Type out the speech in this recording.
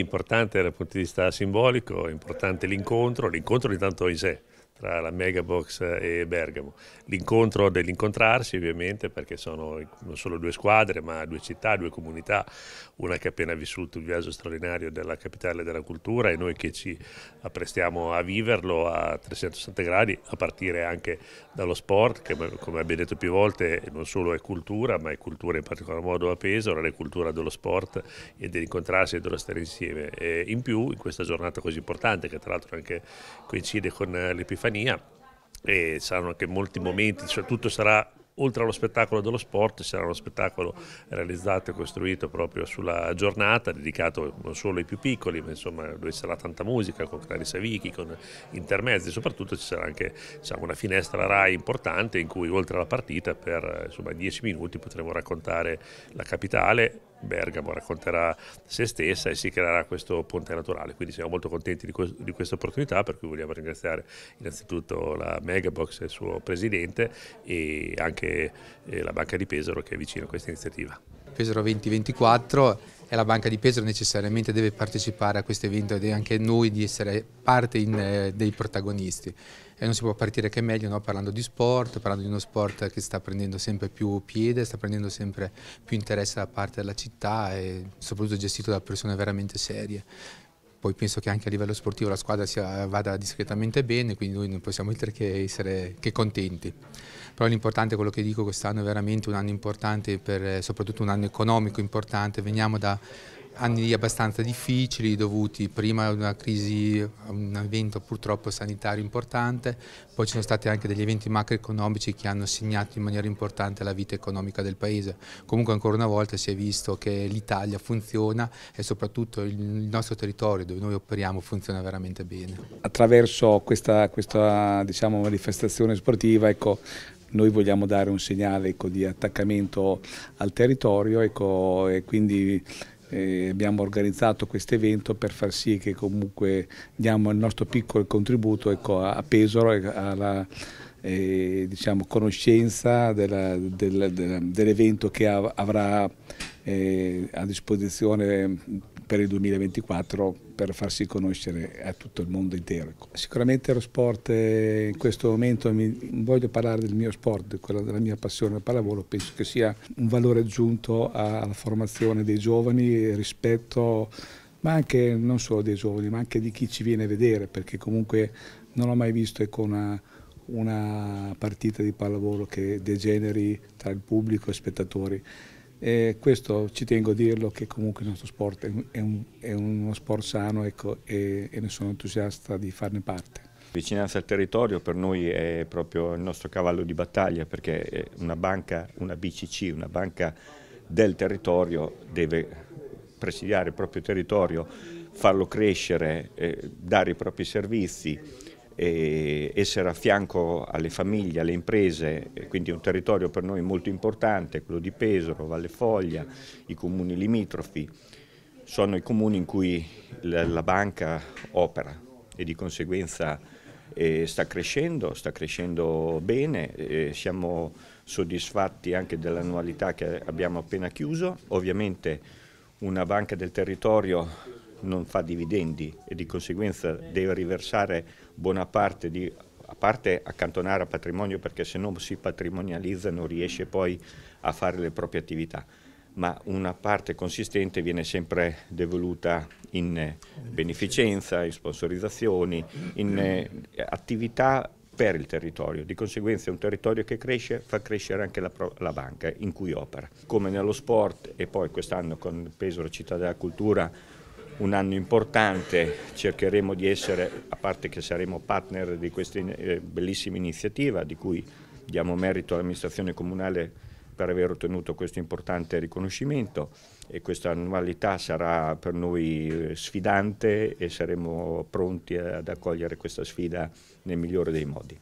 Importante dal punto di vista simbolico, importante l'incontro, l'incontro di tanto in sé tra la Megabox e Bergamo. L'incontro dell'incontrarsi ovviamente perché sono non solo due squadre ma due città, due comunità, una che ha appena vissuto il viaggio straordinario della capitale della cultura e noi che ci apprestiamo a viverlo a 360 gradi a partire anche dallo sport che come abbiamo detto più volte non solo è cultura ma è cultura in particolar modo a Pesaro, è cultura dello sport e dell'incontrarsi e dello stare insieme. E in più in questa giornata così importante che tra l'altro anche coincide con l'Epifania compagnia e saranno anche molti momenti, cioè tutto sarà oltre allo spettacolo dello sport sarà uno spettacolo realizzato e costruito proprio sulla giornata, dedicato non solo ai più piccoli, ma insomma dove sarà tanta musica con Clarissa Vichi, con intermezzi, soprattutto ci sarà anche diciamo, una finestra RAI importante in cui oltre alla partita per insomma, dieci minuti potremo raccontare la capitale Bergamo racconterà se stessa e si creerà questo ponte naturale. Quindi siamo molto contenti di, questo, di questa opportunità, per cui vogliamo ringraziare innanzitutto la Megabox e il suo presidente e anche eh, la Banca di Pesaro che è vicino a questa iniziativa. Pesaro 2024 e la Banca di Pesaro necessariamente deve partecipare a questo evento ed è anche noi di essere parte in, eh, dei protagonisti. E non si può partire che meglio no? parlando di sport, parlando di uno sport che sta prendendo sempre più piede, sta prendendo sempre più interesse da parte della città e soprattutto gestito da persone veramente serie. Poi penso che anche a livello sportivo la squadra sia, vada discretamente bene, quindi noi non possiamo altro che essere che contenti però l'importante è quello che dico, quest'anno è veramente un anno importante, per, eh, soprattutto un anno economico importante, veniamo da anni abbastanza difficili dovuti prima a una crisi, a un evento purtroppo sanitario importante, poi ci sono stati anche degli eventi macroeconomici che hanno segnato in maniera importante la vita economica del Paese. Comunque ancora una volta si è visto che l'Italia funziona e soprattutto il nostro territorio dove noi operiamo funziona veramente bene. Attraverso questa, questa diciamo, manifestazione sportiva ecco, noi vogliamo dare un segnale ecco, di attaccamento al territorio ecco, e quindi eh, abbiamo organizzato questo evento per far sì che comunque diamo il nostro piccolo contributo ecco, a Pesaro e alla eh, diciamo, conoscenza dell'evento che av avrà eh, a disposizione per il 2024 per farsi conoscere a tutto il mondo intero. Sicuramente lo sport eh, in questo momento, voglio parlare del mio sport, della mia passione al pallavolo, penso che sia un valore aggiunto alla formazione dei giovani rispetto ma anche non solo dei giovani, ma anche di chi ci viene a vedere, perché comunque non ho mai visto ecco, una, una partita di pallavolo che degeneri tra il pubblico e spettatori. E questo ci tengo a dirlo che comunque il nostro sport è, un, è uno sport sano ecco, e, e, ne sono entusiasta di farne parte. Vicinanza al territorio per noi è proprio il nostro cavallo di battaglia perché eh, una banca, una BCC, una banca del territorio deve presidiare il proprio territorio, farlo crescere, eh, dare i propri servizi, essere a fianco alle famiglie, alle imprese, quindi è un territorio per noi molto importante, quello di Pesaro, Valle Foglia, i comuni limitrofi, sono i comuni in cui la, banca opera e di conseguenza eh, sta crescendo, sta crescendo bene, eh, siamo soddisfatti anche dell'annualità che abbiamo appena chiuso, ovviamente una banca del territorio non fa dividendi e di conseguenza deve riversare buona parte di a parte accantonare a patrimonio perché se non si patrimonializza non riesce poi a fare le proprie attività ma una parte consistente viene sempre devoluta in beneficenza, in sponsorizzazioni, in eh, attività per il territorio. Di conseguenza un territorio che cresce fa crescere anche la, la banca in cui opera. Come nello sport e poi quest'anno con il peso della Città della Cultura un anno importante, cercheremo di essere, a parte che saremo partner di questa eh, bellissima iniziativa di cui diamo merito all'amministrazione comunale per aver ottenuto questo importante riconoscimento e questa annualità sarà per noi eh, sfidante e saremo pronti ad accogliere questa sfida nel migliore dei modi.